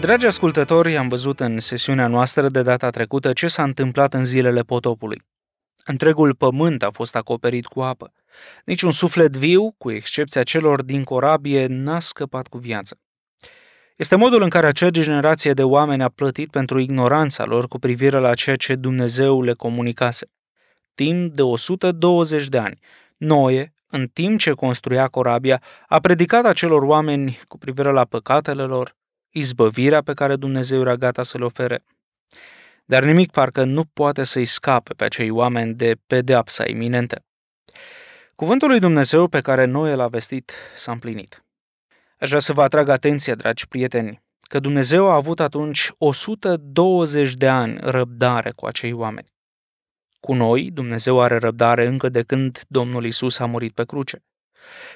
Dragi ascultători, am văzut în sesiunea noastră de data trecută ce s-a întâmplat în zilele potopului. Întregul pământ a fost acoperit cu apă. Niciun suflet viu, cu excepția celor din corabie, n-a scăpat cu viață. Este modul în care acea generație de oameni a plătit pentru ignoranța lor cu privire la ceea ce Dumnezeu le comunicase. Timp de 120 de ani, Noe, în timp ce construia corabia, a predicat acelor oameni cu privire la păcatele lor, izbăvirea pe care Dumnezeu era gata să le ofere. Dar nimic parcă nu poate să-i scape pe acei oameni de pedeapsa iminentă. Cuvântul lui Dumnezeu pe care noi l-a vestit s-a împlinit. Aș vrea să vă atrag atenția, dragi prieteni, că Dumnezeu a avut atunci 120 de ani răbdare cu acei oameni. Cu noi, Dumnezeu are răbdare încă de când Domnul Isus a murit pe cruce.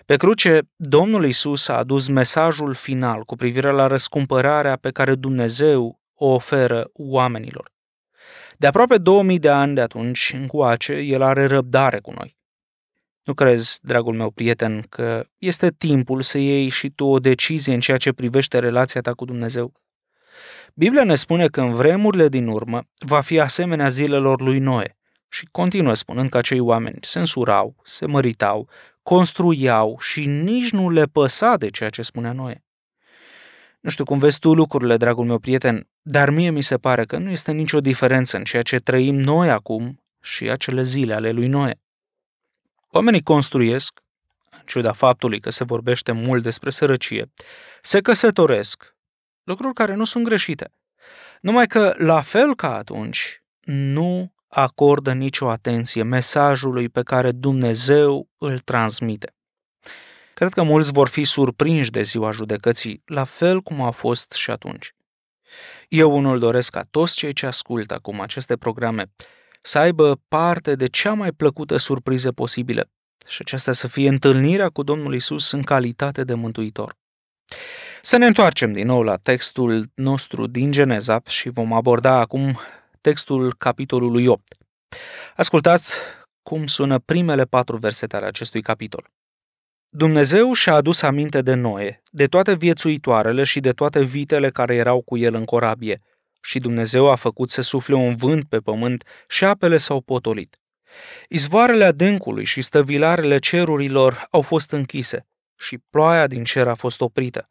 Pe cruce, Domnul Isus a adus mesajul final cu privire la răscumpărarea pe care Dumnezeu o oferă oamenilor. De aproape 2000 de ani de atunci încoace, el are răbdare cu noi. Nu crezi, dragul meu prieten, că este timpul să iei și tu o decizie în ceea ce privește relația ta cu Dumnezeu? Biblia ne spune că în vremurile din urmă va fi asemenea zilelor lui Noe și continuă spunând că acei oameni se însurau, se măritau, construiau și nici nu le păsa de ceea ce spunea Noe. Nu știu cum vezi tu lucrurile, dragul meu prieten, dar mie mi se pare că nu este nicio diferență în ceea ce trăim noi acum și acele zile ale lui Noe. Oamenii construiesc, în ciuda faptului că se vorbește mult despre sărăcie, se căsătoresc, lucruri care nu sunt greșite. Numai că, la fel ca atunci, nu acordă nicio atenție mesajului pe care Dumnezeu îl transmite. Cred că mulți vor fi surprinși de ziua judecății, la fel cum a fost și atunci. Eu unul doresc ca toți cei ce ascultă acum aceste programe să aibă parte de cea mai plăcută surpriză posibilă și aceasta să fie întâlnirea cu Domnul Isus în calitate de mântuitor. Să ne întoarcem din nou la textul nostru din Geneza și vom aborda acum textul capitolului 8. Ascultați cum sună primele patru versete ale acestui capitol. Dumnezeu și-a adus aminte de Noe, de toate viețuitoarele și de toate vitele care erau cu el în corabie, și Dumnezeu a făcut să sufle un vânt pe pământ și apele s-au potolit. Izvoarele adâncului și stăvilarele cerurilor au fost închise și ploaia din cer a fost oprită.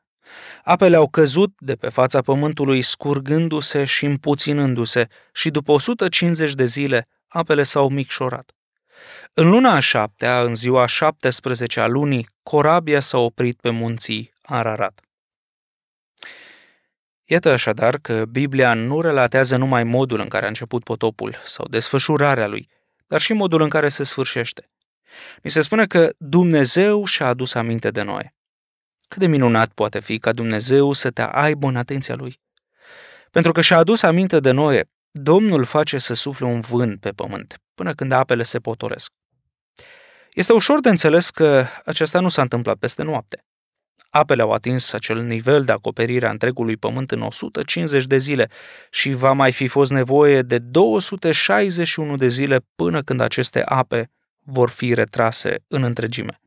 Apele au căzut de pe fața pământului, scurgându-se și împuținându-se, și după 150 de zile, apele s-au micșorat. În luna a șaptea, în ziua 17 a lunii, corabia s-a oprit pe munții Ararat. Iată așadar că Biblia nu relatează numai modul în care a început potopul sau desfășurarea lui, dar și modul în care se sfârșește. Mi se spune că Dumnezeu și-a adus aminte de noi. Cât de minunat poate fi ca Dumnezeu să te aibă în atenția Lui. Pentru că și-a adus aminte de noi, Domnul face să sufle un vânt pe pământ, până când apele se potoresc. Este ușor de înțeles că acesta nu s-a întâmplat peste noapte. Apele au atins acel nivel de acoperire a întregului pământ în 150 de zile și va mai fi fost nevoie de 261 de zile până când aceste ape vor fi retrase în întregime.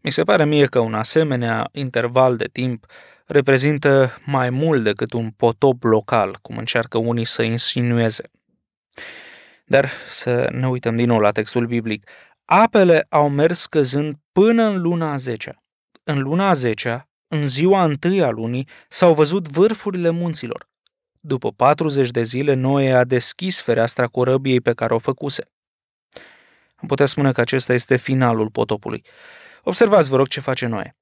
Mi se pare mie că un asemenea interval de timp reprezintă mai mult decât un potop local, cum încearcă unii să insinueze. Dar să ne uităm din nou la textul biblic. Apele au mers căzând până în luna 10. În luna 10, în ziua întâi a lunii, s-au văzut vârfurile munților. După 40 de zile, Noe a deschis fereastra corăbiei pe care o făcuse. Am putea spune că acesta este finalul potopului. Observați, vă rog, ce face Noe.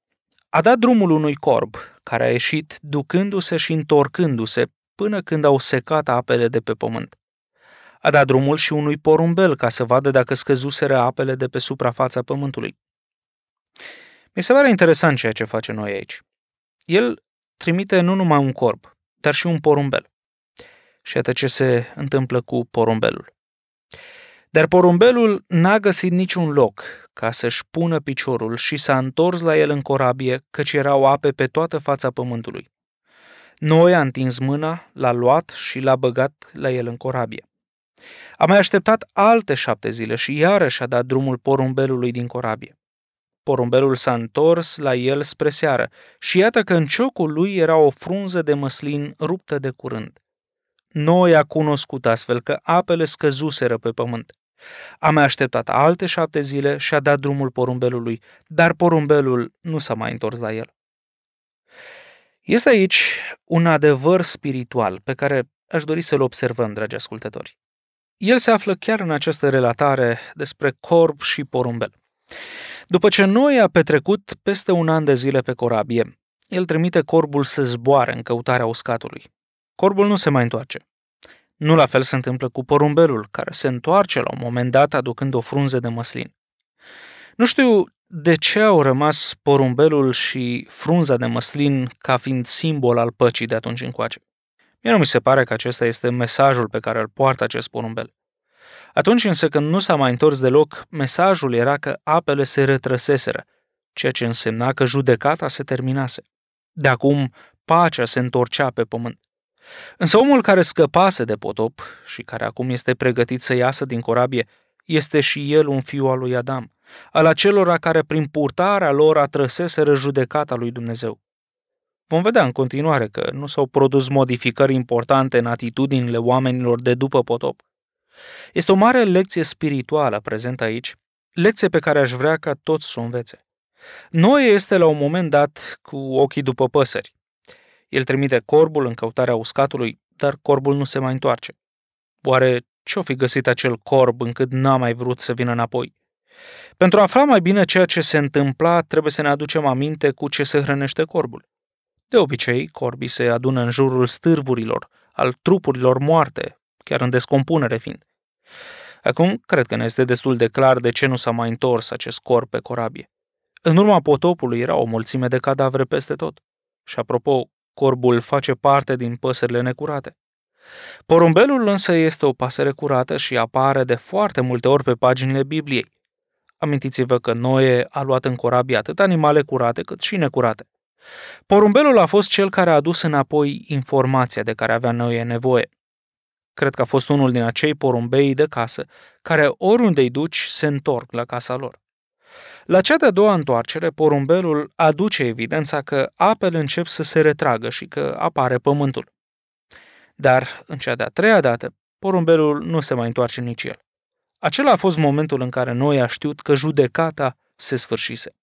A dat drumul unui corb, care a ieșit ducându-se și întorcându-se până când au secat apele de pe pământ. A dat drumul și unui porumbel ca să vadă dacă scăzuseră apele de pe suprafața pământului. Mi se pare interesant ceea ce face noi aici. El trimite nu numai un corb, dar și un porumbel. Și iată ce se întâmplă cu porumbelul. Dar porumbelul n-a găsit niciun loc ca să-și pună piciorul și s-a întors la el în corabie, căci erau ape pe toată fața pământului. Noi a întins mâna, l-a luat și l-a băgat la el în corabie. A mai așteptat alte șapte zile și iarăși a dat drumul porumbelului din corabie. Porumbelul s-a întors la el spre seară și iată că în ciocul lui era o frunză de măslin ruptă de curând. Noi a cunoscut astfel că apele scăzuseră pe pământ. A mai așteptat alte șapte zile și a dat drumul porumbelului, dar porumbelul nu s-a mai întors la el. Este aici un adevăr spiritual pe care aș dori să-l observăm, dragi ascultători. El se află chiar în această relatare despre corb și porumbel. După ce Noi a petrecut peste un an de zile pe corabie, el trimite corbul să zboare în căutarea uscatului. Corbul nu se mai întoarce. Nu la fel se întâmplă cu porumbelul, care se întoarce la un moment dat aducând o frunză de măslin. Nu știu de ce au rămas porumbelul și frunza de măslin ca fiind simbol al păcii de atunci încoace. Mie nu mi se pare că acesta este mesajul pe care îl poartă acest porumbel. Atunci însă când nu s-a mai întors deloc, mesajul era că apele se retrăseseră, ceea ce însemna că judecata se terminase. De acum, pacea se întorcea pe pământ. Însă omul care scăpase de potop și care acum este pregătit să iasă din corabie, este și el un fiu al lui Adam, al acelora care prin purtarea lor atrăseseră judecata lui Dumnezeu. Vom vedea în continuare că nu s-au produs modificări importante în atitudinile oamenilor de după potop. Este o mare lecție spirituală prezentă aici, lecție pe care aș vrea ca toți să o învețe. Noe este la un moment dat cu ochii după păsări. El trimite corbul în căutarea uscatului, dar corbul nu se mai întoarce. Oare ce-o fi găsit acel corb încât n-a mai vrut să vină înapoi? Pentru a afla mai bine ceea ce se întâmpla, trebuie să ne aducem aminte cu ce se hrănește corbul. De obicei, corbii se adună în jurul stârvurilor, al trupurilor moarte, chiar în descompunere fiind. Acum, cred că ne este destul de clar de ce nu s-a mai întors acest corp pe corabie. În urma potopului era o mulțime de cadavre peste tot. Și apropo, Corbul face parte din păsările necurate. Porumbelul însă este o pasăre curată și apare de foarte multe ori pe paginile Bibliei. Amintiți-vă că Noe a luat în corabie atât animale curate cât și necurate. Porumbelul a fost cel care a adus înapoi informația de care avea Noe nevoie. Cred că a fost unul din acei porumbei de casă care oriunde îi duci se întorc la casa lor. La cea de-a doua întoarcere, porumbelul aduce evidența că apele încep să se retragă și că apare pământul. Dar, în cea de-a treia dată, porumbelul nu se mai întoarce nici el. Acela a fost momentul în care noi a știut că judecata se sfârșise.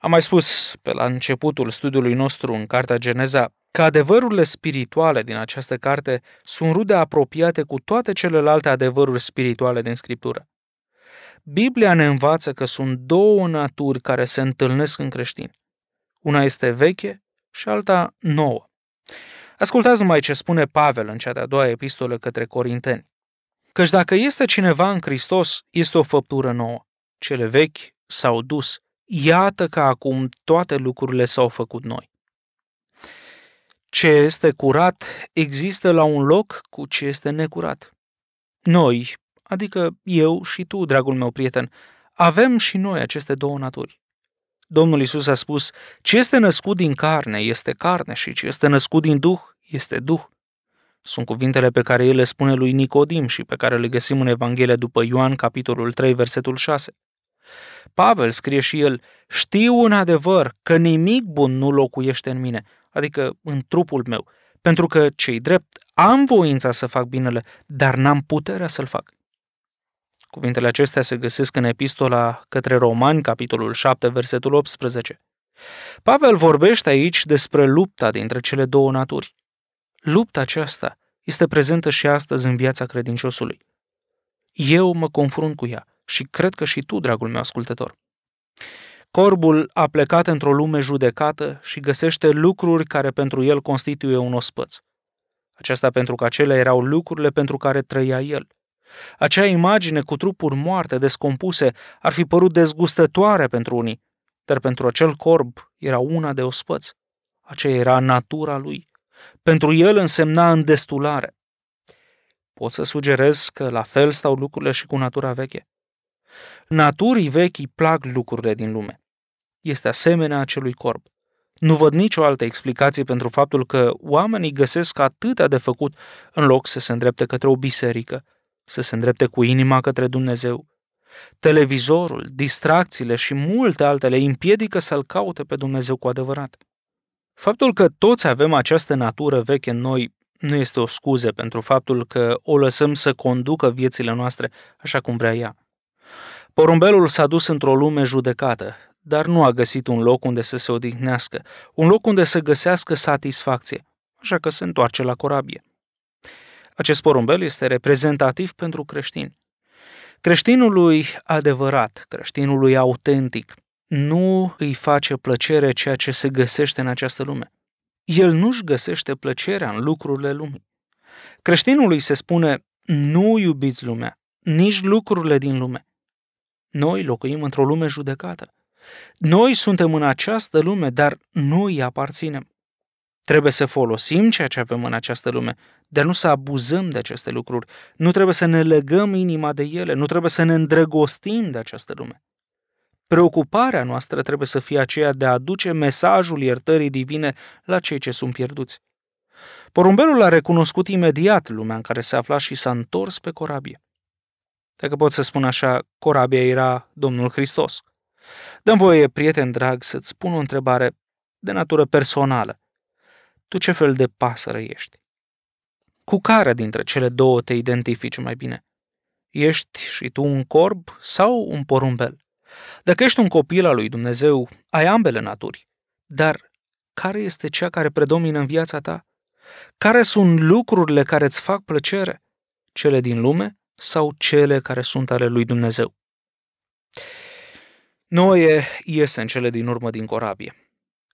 Am mai spus pe la începutul studiului nostru în Cartea Geneza că adevărurile spirituale din această carte sunt rude apropiate cu toate celelalte adevăruri spirituale din Scriptură. Biblia ne învață că sunt două naturi care se întâlnesc în creștini. Una este veche și alta nouă. Ascultați numai ce spune Pavel în cea de-a doua epistolă către Corinteni. Căci dacă este cineva în Hristos, este o făptură nouă. Cele vechi s-au dus. Iată că acum toate lucrurile s-au făcut noi. Ce este curat există la un loc cu ce este necurat. Noi, adică eu și tu, dragul meu prieten, avem și noi aceste două naturi. Domnul Isus a spus, ce este născut din carne este carne și ce este născut din duh este duh. Sunt cuvintele pe care el le spune lui Nicodim și pe care le găsim în Evanghelia după Ioan, capitolul 3, versetul 6. Pavel scrie și el, știu în adevăr că nimic bun nu locuiește în mine, adică în trupul meu, pentru că, cei drept, am voința să fac binele, dar n-am puterea să-l fac. Cuvintele acestea se găsesc în epistola către Romani, capitolul 7, versetul 18. Pavel vorbește aici despre lupta dintre cele două naturi. Lupta aceasta este prezentă și astăzi în viața credinciosului. Eu mă confrunt cu ea și cred că și tu, dragul meu ascultător. Corbul a plecat într-o lume judecată și găsește lucruri care pentru el constituie un ospăț. Aceasta pentru că acelea erau lucrurile pentru care trăia el – acea imagine cu trupuri moarte, descompuse, ar fi părut dezgustătoare pentru unii, dar pentru acel corb era una de ospăți. Aceea era natura lui. Pentru el însemna îndestulare. Pot să sugerez că la fel stau lucrurile și cu natura veche. Naturii vechi plac lucrurile din lume. Este asemenea acelui corp. Nu văd nicio altă explicație pentru faptul că oamenii găsesc atâtea de făcut în loc să se îndrepte către o biserică, să se îndrepte cu inima către Dumnezeu. Televizorul, distracțiile și multe altele împiedică să-L caute pe Dumnezeu cu adevărat. Faptul că toți avem această natură veche în noi nu este o scuză pentru faptul că o lăsăm să conducă viețile noastre așa cum vrea ea. Porumbelul s-a dus într-o lume judecată, dar nu a găsit un loc unde să se odihnească, un loc unde să găsească satisfacție, așa că se întoarce la corabie. Acest porumbel este reprezentativ pentru creștin. Creștinului adevărat, creștinului autentic, nu îi face plăcere ceea ce se găsește în această lume. El nu-și găsește plăcerea în lucrurile lumii. Creștinului se spune, nu iubiți lumea, nici lucrurile din lume. Noi locuim într-o lume judecată. Noi suntem în această lume, dar nu îi aparținem. Trebuie să folosim ceea ce avem în această lume, dar nu să abuzăm de aceste lucruri. Nu trebuie să ne legăm inima de ele, nu trebuie să ne îndrăgostim de această lume. Preocuparea noastră trebuie să fie aceea de a aduce mesajul iertării divine la cei ce sunt pierduți. Porumbelul a recunoscut imediat lumea în care se afla și s-a întors pe corabie. Dacă pot să spun așa, corabia era Domnul Hristos. Dăm voie, prieten drag, să-ți pun o întrebare de natură personală tu ce fel de pasăre ești? Cu care dintre cele două te identifici mai bine? Ești și tu un corb sau un porumbel? Dacă ești un copil al lui Dumnezeu, ai ambele naturi. Dar care este cea care predomină în viața ta? Care sunt lucrurile care îți fac plăcere? Cele din lume sau cele care sunt ale lui Dumnezeu? Noe iese în cele din urmă din corabie.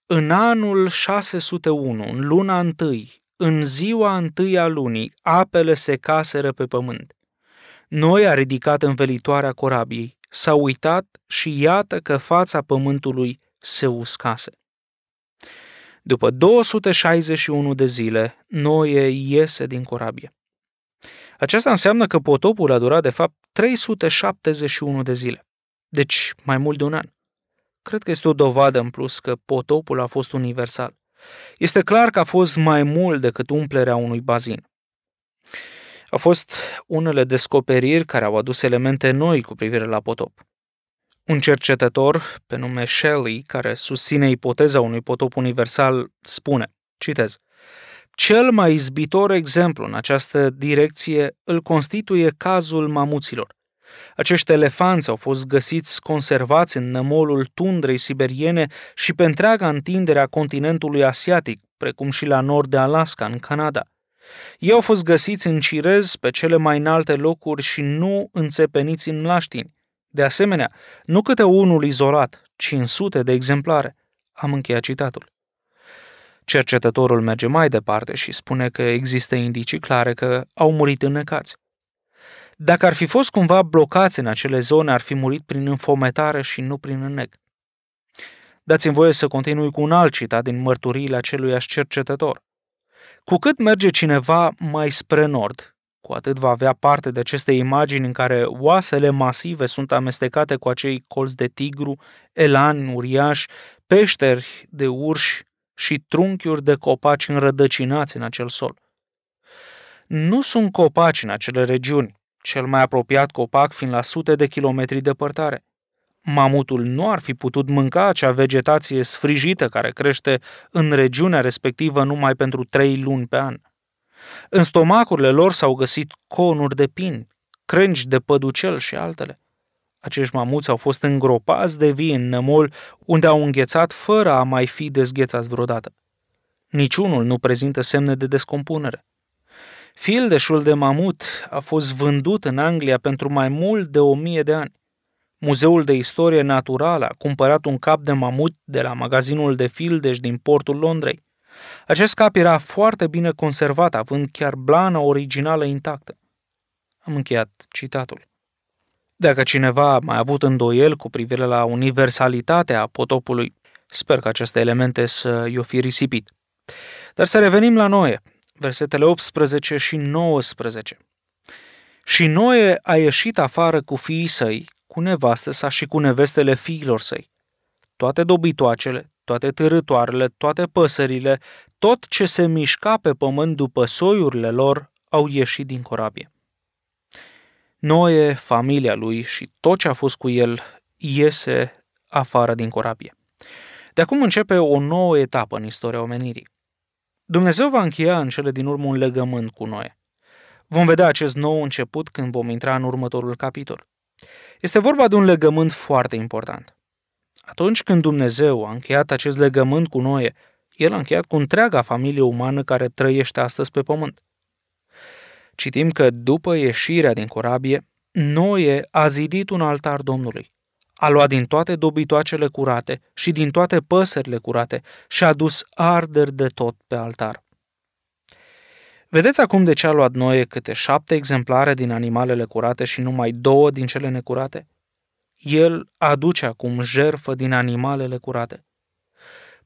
În anul 601, în luna întâi, în ziua întâi a lunii, apele se caseră pe pământ. Noi a ridicat învelitoarea corabiei, s-a uitat și iată că fața pământului se uscase. După 261 de zile, Noe iese din corabie. Aceasta înseamnă că potopul a durat de fapt 371 de zile, deci mai mult de un an. Cred că este o dovadă în plus că potopul a fost universal. Este clar că a fost mai mult decât umplerea unui bazin. Au fost unele descoperiri care au adus elemente noi cu privire la potop. Un cercetător pe nume Shelley, care susține ipoteza unui potop universal, spune, citez, cel mai izbitor exemplu în această direcție îl constituie cazul mamuților. Acești elefanți au fost găsiți conservați în nămolul tundrei siberiene și pe întreaga întindere a continentului asiatic, precum și la nord de Alaska, în Canada. Ei au fost găsiți în cirez pe cele mai înalte locuri și nu înțepeniți în mlaștini. De asemenea, nu câte unul izolat, ci în sute de exemplare. Am încheiat citatul. Cercetătorul merge mai departe și spune că există indicii clare că au murit înnecați. Dacă ar fi fost cumva blocați în acele zone, ar fi murit prin înfometare și nu prin înnec. Dați-mi voie să continui cu un alt citat din mărturiile acelui cercetător. Cu cât merge cineva mai spre nord, cu atât va avea parte de aceste imagini în care oasele masive sunt amestecate cu acei colți de tigru, elani uriași, peșteri de urși și trunchiuri de copaci înrădăcinați în acel sol. Nu sunt copaci în acele regiuni, cel mai apropiat copac fiind la sute de kilometri departare. Mamutul nu ar fi putut mânca acea vegetație sfrijită care crește în regiunea respectivă numai pentru trei luni pe an. În stomacurile lor s-au găsit conuri de pin, crengi de păducel și altele. Acești mamuți au fost îngropați de vii în nămol, unde au înghețat fără a mai fi dezghețați vreodată. Niciunul nu prezintă semne de descompunere. Fildeșul de mamut a fost vândut în Anglia pentru mai mult de o mie de ani. Muzeul de Istorie Naturală a cumpărat un cap de mamut de la magazinul de fildeș din portul Londrei. Acest cap era foarte bine conservat, având chiar blana originală intactă. Am încheiat citatul. Dacă cineva a mai avut îndoiel cu privire la universalitatea potopului, sper că aceste elemente să i-o fi risipit. Dar să revenim la noi versetele 18 și 19. Și Noe a ieșit afară cu fiii săi, cu nevastă sa și cu nevestele fiilor săi. Toate dobitoacele, toate târătoarele, toate păsările, tot ce se mișca pe pământ după soiurile lor, au ieșit din corabie. Noe, familia lui și tot ce a fost cu el iese afară din corabie. De acum începe o nouă etapă în istoria omenirii. Dumnezeu va încheia în cele din urmă un legământ cu noi. Vom vedea acest nou început când vom intra în următorul capitol. Este vorba de un legământ foarte important. Atunci când Dumnezeu a încheiat acest legământ cu noi, El a încheiat cu întreaga familie umană care trăiește astăzi pe pământ. Citim că după ieșirea din corabie, Noe a zidit un altar Domnului. A luat din toate dobitoacele curate și din toate păsările curate și a dus arderi de tot pe altar. Vedeți acum de ce a luat Noe câte șapte exemplare din animalele curate și numai două din cele necurate? El aduce acum jerfă din animalele curate.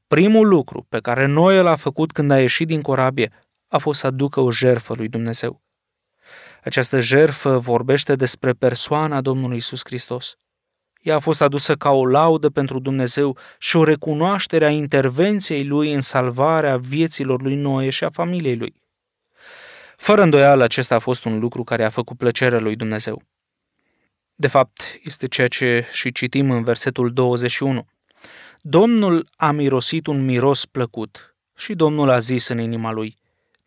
Primul lucru pe care Noe l-a făcut când a ieșit din corabie a fost să aducă o jerfă lui Dumnezeu. Această jerfă vorbește despre persoana Domnului Isus Hristos. Ea a fost adusă ca o laudă pentru Dumnezeu și o recunoaștere a intervenției lui în salvarea vieților lui Noe și a familiei lui. Fără îndoială, acesta a fost un lucru care a făcut plăcerea lui Dumnezeu. De fapt, este ceea ce și citim în versetul 21. Domnul a mirosit un miros plăcut și Domnul a zis în inima lui,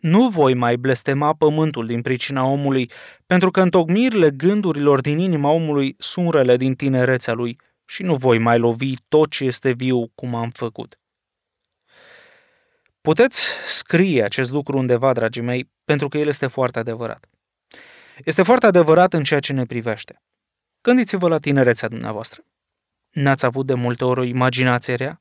nu voi mai blestema pământul din pricina omului, pentru că întocmirile gândurilor din inima omului sunt rele din tinerețea lui și nu voi mai lovi tot ce este viu cum am făcut. Puteți scrie acest lucru undeva, dragii mei, pentru că el este foarte adevărat. Este foarte adevărat în ceea ce ne privește. Gândiți-vă la tinerețea dumneavoastră. N-ați avut de multe ori o imaginație rea?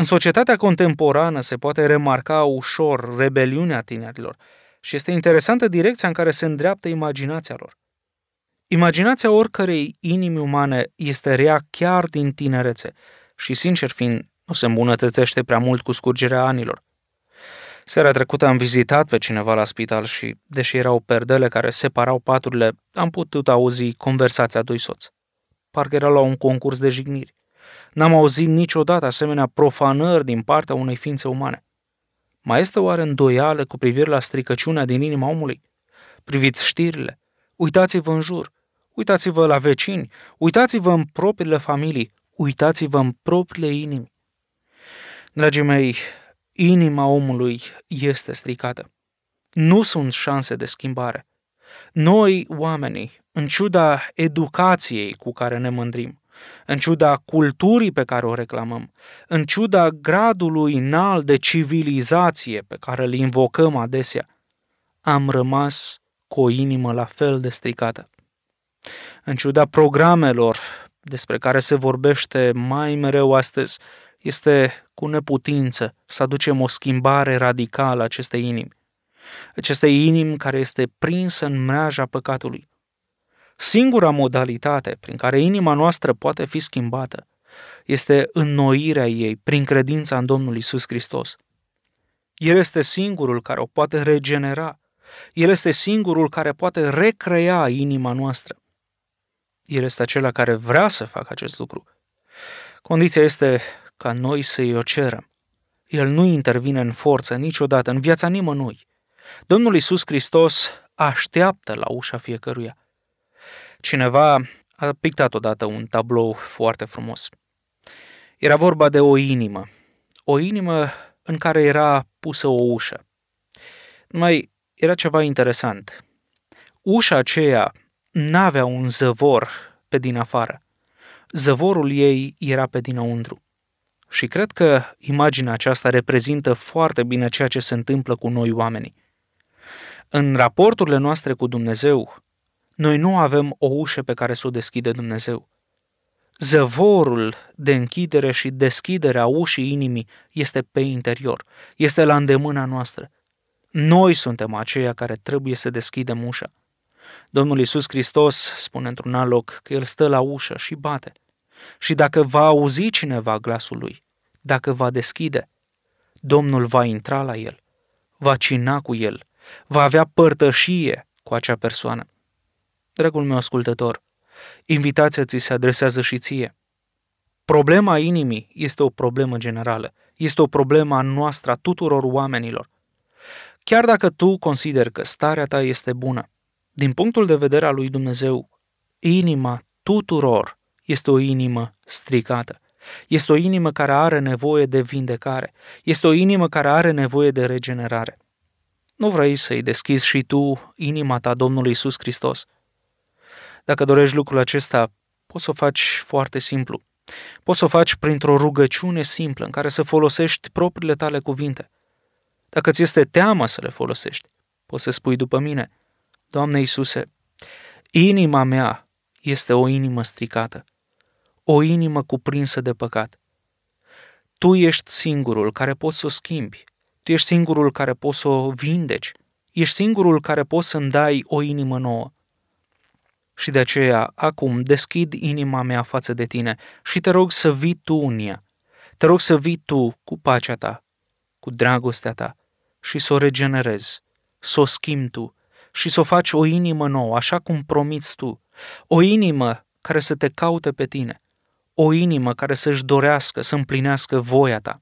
În societatea contemporană se poate remarca ușor rebeliunea tinerilor și este interesantă direcția în care se îndreaptă imaginația lor. Imaginația oricărei inimi umane este rea chiar din tinerețe și, sincer fiind, nu se îmbunătățește prea mult cu scurgerea anilor. Seara trecută am vizitat pe cineva la spital și, deși erau perdele care separau paturile, am putut auzi conversația doi soți. Parcă era la un concurs de jigniri. N-am auzit niciodată asemenea profanări din partea unei ființe umane. Mai este oare îndoială cu privire la stricăciunea din inima omului? Priviți știrile, uitați-vă în jur, uitați-vă la vecini, uitați-vă în propriile familii, uitați-vă în propriile inimi. Dragii mei, inima omului este stricată. Nu sunt șanse de schimbare. Noi, oamenii, în ciuda educației cu care ne mândrim, în ciuda culturii pe care o reclamăm, în ciuda gradului înalt de civilizație pe care îl invocăm adesea, am rămas cu o inimă la fel de stricată. În ciuda programelor despre care se vorbește mai mereu astăzi, este cu neputință să aducem o schimbare radicală acestei inimi. Acestei inimi care este prinsă în mreaja păcatului. Singura modalitate prin care inima noastră poate fi schimbată este înnoirea ei prin credința în Domnul Isus Hristos. El este singurul care o poate regenera. El este singurul care poate recrea inima noastră. El este acela care vrea să facă acest lucru. Condiția este ca noi să-i o cerem. El nu intervine în forță niciodată, în viața nimănui. Domnul Isus Hristos așteaptă la ușa fiecăruia. Cineva a pictat odată un tablou foarte frumos. Era vorba de o inimă. O inimă în care era pusă o ușă. Mai era ceva interesant. Ușa aceea n-avea un zăvor pe din afară. Zăvorul ei era pe dinăuntru. Și cred că imaginea aceasta reprezintă foarte bine ceea ce se întâmplă cu noi oamenii. În raporturile noastre cu Dumnezeu, noi nu avem o ușă pe care să o deschide Dumnezeu. Zăvorul de închidere și deschidere a ușii inimii este pe interior, este la îndemâna noastră. Noi suntem aceia care trebuie să deschidem ușa. Domnul Isus Hristos spune într-un alt loc că El stă la ușă și bate. Și dacă va auzi cineva glasul lui, dacă va deschide, Domnul va intra la el, va cina cu el, va avea părtășie cu acea persoană dragul meu ascultător, invitația ți se adresează și ție. Problema inimii este o problemă generală, este o problemă a noastră a tuturor oamenilor. Chiar dacă tu consideri că starea ta este bună, din punctul de vedere al lui Dumnezeu, inima tuturor este o inimă stricată. Este o inimă care are nevoie de vindecare. Este o inimă care are nevoie de regenerare. Nu vrei să-i deschizi și tu inima ta Domnului Isus Hristos – dacă dorești lucrul acesta, poți să o faci foarte simplu. Poți să o faci printr-o rugăciune simplă în care să folosești propriile tale cuvinte. Dacă ți este teamă să le folosești, poți să spui după mine, Doamne Iisuse, inima mea este o inimă stricată, o inimă cuprinsă de păcat. Tu ești singurul care poți să o schimbi, tu ești singurul care poți să o vindeci, ești singurul care poți să-mi dai o inimă nouă și de aceea acum deschid inima mea față de tine și te rog să vii tu în ea. Te rog să vii tu cu pacea ta, cu dragostea ta și să o regenerezi, să o schimbi tu și să o faci o inimă nouă, așa cum promiți tu, o inimă care să te caute pe tine, o inimă care să-și dorească să împlinească voia ta.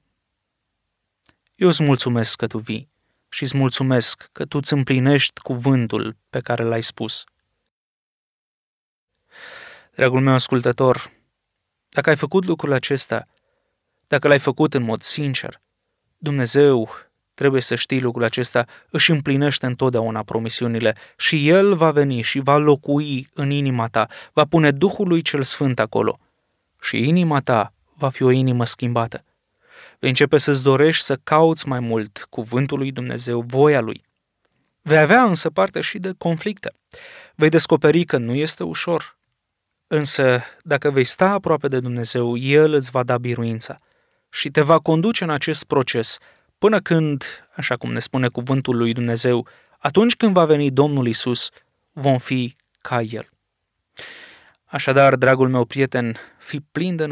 Eu îți mulțumesc că tu vii și îți mulțumesc că tu îți împlinești cuvântul pe care l-ai spus. Dragul meu ascultător, dacă ai făcut lucrul acesta, dacă l-ai făcut în mod sincer, Dumnezeu, trebuie să știi lucrul acesta, își împlinește întotdeauna promisiunile și El va veni și va locui în inima ta, va pune Duhul lui cel Sfânt acolo și inima ta va fi o inimă schimbată. Vei începe să-ți dorești să cauți mai mult cuvântul lui Dumnezeu, voia lui. Vei avea însă parte și de conflicte. Vei descoperi că nu este ușor, Însă, dacă vei sta aproape de Dumnezeu, El îți va da biruința și te va conduce în acest proces până când, așa cum ne spune cuvântul lui Dumnezeu, atunci când va veni Domnul Isus, vom fi ca El. Așadar, dragul meu prieten, fi plin de